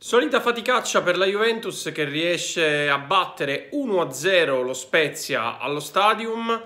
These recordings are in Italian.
Solita faticaccia per la Juventus che riesce a battere 1-0 lo Spezia allo stadium.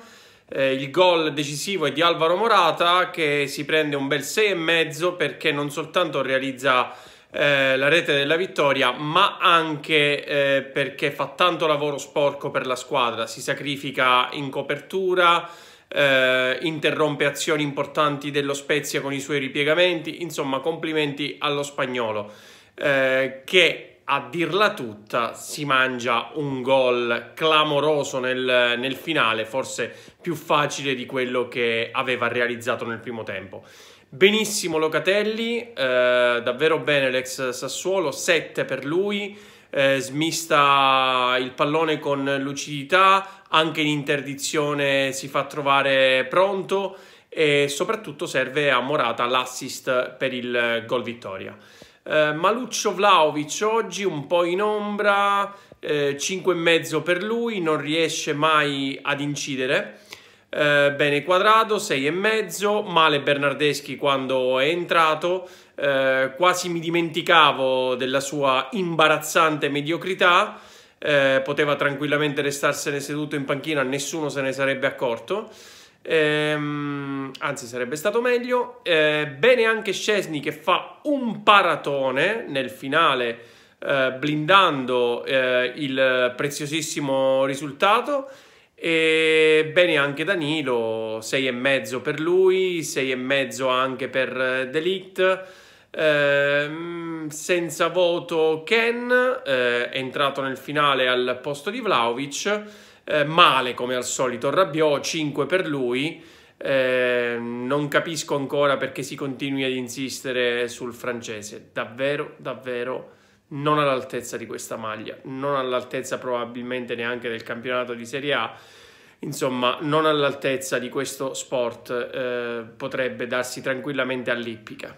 Eh, il gol decisivo è di Alvaro Morata che si prende un bel 6,5 perché non soltanto realizza eh, la rete della vittoria ma anche eh, perché fa tanto lavoro sporco per la squadra, si sacrifica in copertura, eh, interrompe azioni importanti dello Spezia con i suoi ripiegamenti, insomma complimenti allo spagnolo. Eh, che a dirla tutta si mangia un gol clamoroso nel, nel finale, forse più facile di quello che aveva realizzato nel primo tempo. Benissimo Locatelli, eh, davvero bene l'ex Sassuolo, 7 per lui, eh, smista il pallone con lucidità, anche in interdizione si fa trovare pronto e soprattutto serve a Morata l'assist per il gol vittoria. Eh, Maluccio Vlaovic oggi un po' in ombra, eh, 5,5 per lui, non riesce mai ad incidere. Eh, bene quadrato, 6,5, male Bernardeschi quando è entrato, eh, quasi mi dimenticavo della sua imbarazzante mediocrità, eh, poteva tranquillamente restarsene seduto in panchina, nessuno se ne sarebbe accorto. Ehm, anzi, sarebbe stato meglio. Eh, bene anche Scesni che fa un paratone nel finale, eh, blindando eh, il preziosissimo risultato. E bene anche Danilo, 6,5 per lui, 6,5 anche per eh, Delict. Eh, senza voto Ken, eh, entrato nel finale al posto di Vlaovic eh, male come al solito, Rabiot 5 per lui, eh, non capisco ancora perché si continui ad insistere sul francese, davvero, davvero non all'altezza di questa maglia, non all'altezza probabilmente neanche del campionato di Serie A, insomma non all'altezza di questo sport eh, potrebbe darsi tranquillamente all'ippica.